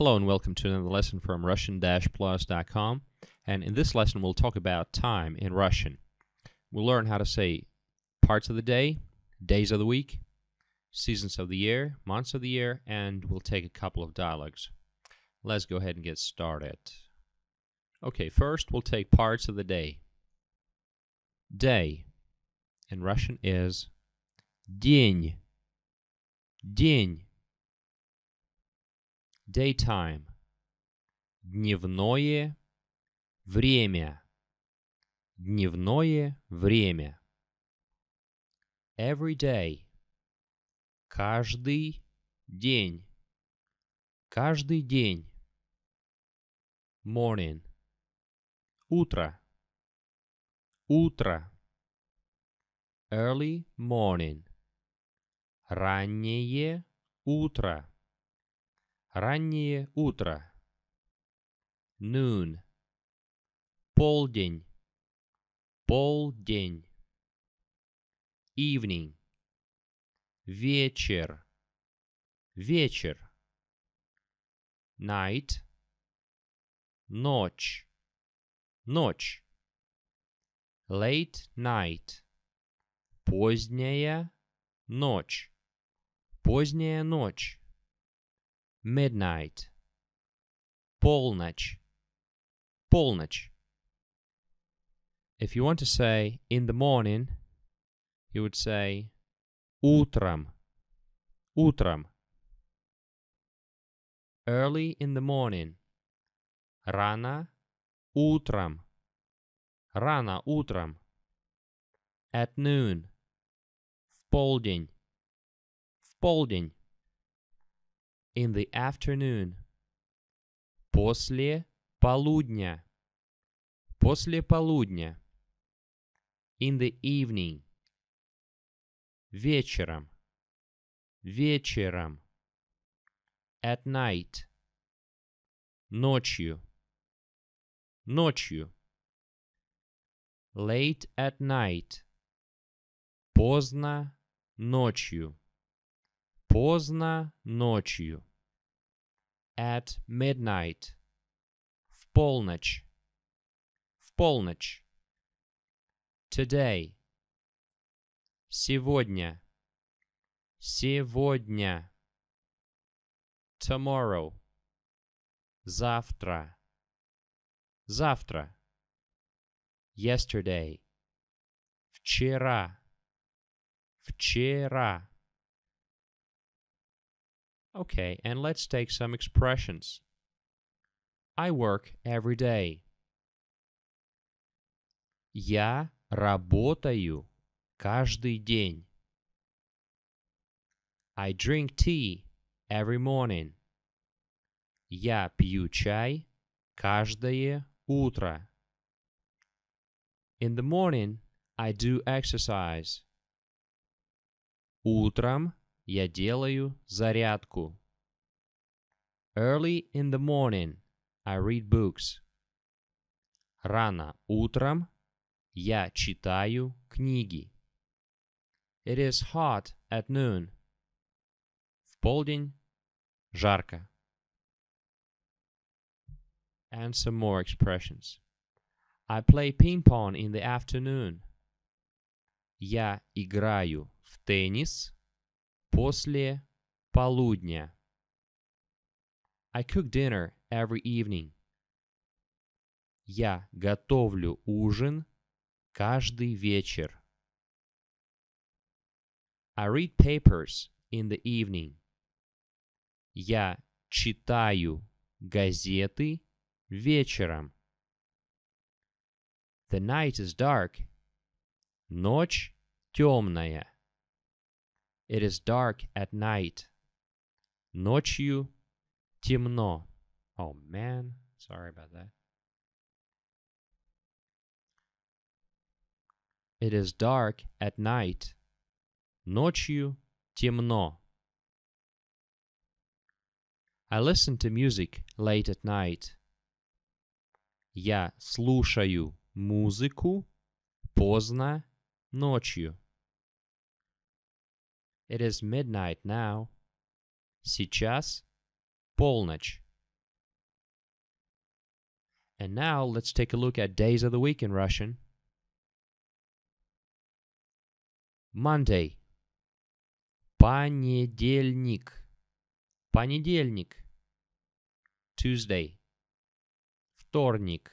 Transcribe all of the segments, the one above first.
Hello and welcome to another lesson from Russian-Plus.com and in this lesson we'll talk about time in Russian. We'll learn how to say parts of the day, days of the week, seasons of the year, months of the year, and we'll take a couple of dialogues. Let's go ahead and get started. Okay, first we'll take parts of the day. Day in Russian is день. День. Daytime. Дневное время. Дневное время. Every day. Каждый день. Каждый день. Morning. Утро. Утро. Early morning. Раннее утро. Раннее утро. Noon. Полдень. Полдень. Evening. Вечер. Вечер. Night. Ночь. Ночь. Late night. Поздняя ночь. Поздняя ночь. midnight, полночь, полночь. If you want to say in the morning, you would say утром, утром. Early in the morning, рано утром, рано утром. At noon, в полдень, в полдень in the afternoon. После полудня. После полудня. In the evening. Вечером. Вечером. At night. Ночью. Ночью. Late at night. Поздно ночью. Поздно ночью. At midnight. В полночь. В полночь. Today. Сегодня. Сегодня. Tomorrow. Завтра. Завтра. Yesterday. Вчера. Вчера. Okay, and let's take some expressions. I work every day. Я работаю каждый день. I drink tea every morning. Я пью чай каждое утро. In the morning, I do exercise. Утром Я делаю зарядку. Early in the morning I read books. Рано утром я читаю книги. It is hot at noon. В полдень жарко. And some more expressions. I play ping pong in the afternoon. Я играю в теннис После полудня. I cook dinner every evening. Я готовлю ужин каждый вечер. I read papers in the evening. Я читаю газеты вечером. The night is dark. Ночь темная. It is dark at night. Ночью темно. Oh man, sorry about that. It is dark at night. Ночью темно. I listen to music late at night. Я слушаю музыку поздно ночью. It is midnight now. Сейчас полночь. And now let's take a look at days of the week in Russian. Monday. Понедельник. Понедельник. Tuesday. Вторник.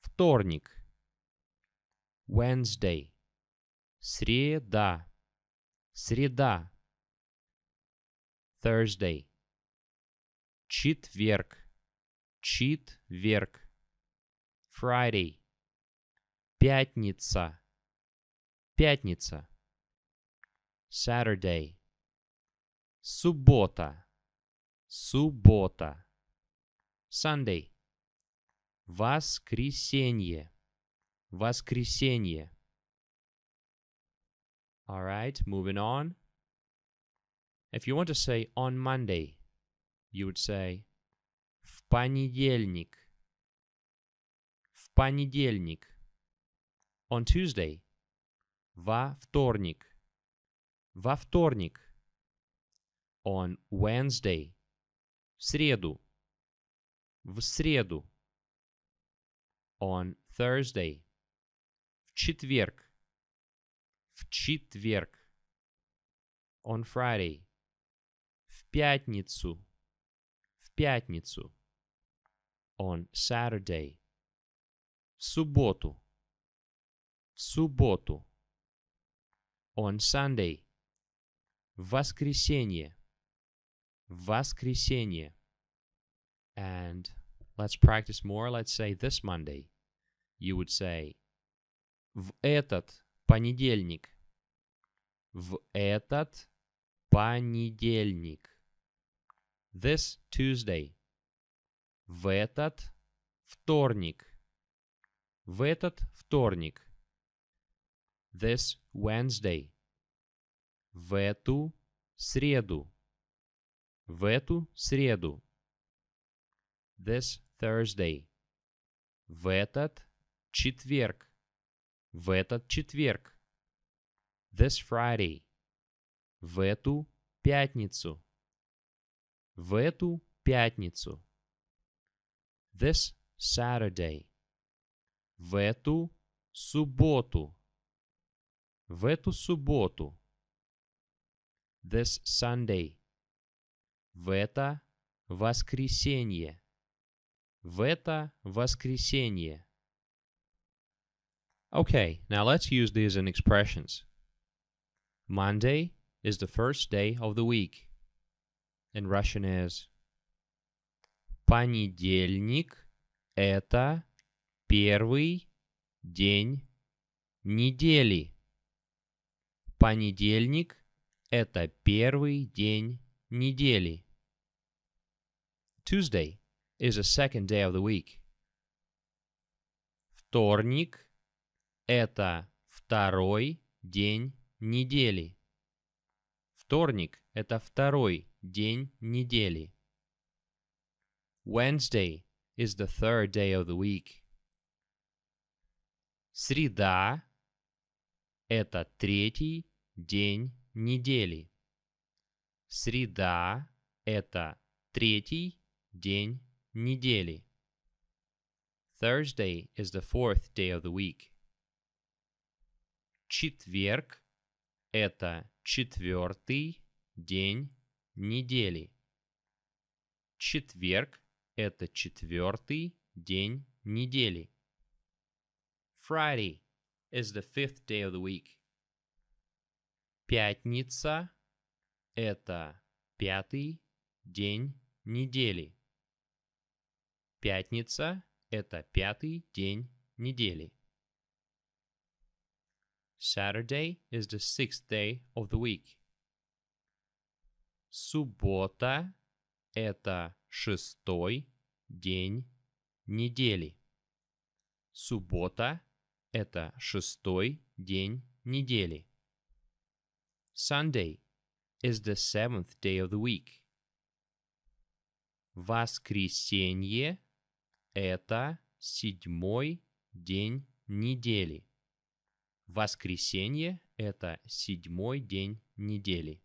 Вторник. Wednesday. Среда. Среда. Thursday. Четверг. Четверг. Friday. Пятница. Пятница. Saturday. Суббота. Суббота. Sunday. Воскресенье. Воскресенье. All right, moving on. If you want to say on Monday, you would say в понедельник. В понедельник. On Tuesday. Во вторник. Во вторник. On Wednesday. В среду. В среду. On Thursday. В четверг. в четверг. On Friday. В пятницу. В пятницу. On Saturday. В субботу. В субботу. On Sunday. В воскресенье. В воскресенье. And let's practice more. Let's say this Monday. You would say в этот понедельник в этот понедельник. This Tuesday. В этот вторник. В этот вторник. This Wednesday. В эту среду. В эту среду. This Thursday. В этот четверг. В этот четверг. This Friday. В эту пятницу. В эту пятницу. This Saturday. В эту субботу. В эту субботу. This Sunday. В это воскресенье. В это воскресенье. Okay, now let's use these in expressions. Monday is the first day of the week. In Russian is Понедельник – это первый день недели. Понедельник – это первый день недели. Tuesday is the second day of the week. Вторник – это второй день недели. Вторник – это второй день недели. Wednesday is the third day of the week. Среда – это третий день недели. Среда – это третий день недели. Thursday is the fourth day of the week. Четверг это четвертый день недели. Четверг – это четвертый день недели. Friday is the fifth day of the week. Пятница – это пятый день недели. Пятница – это пятый день недели. Saturday is the sixth day of the week. Суббота – это шестой день недели. Суббота – это шестой день недели. Sunday is the seventh day of the week. Воскресенье – это седьмой день недели. Воскресенье – это седьмой день недели.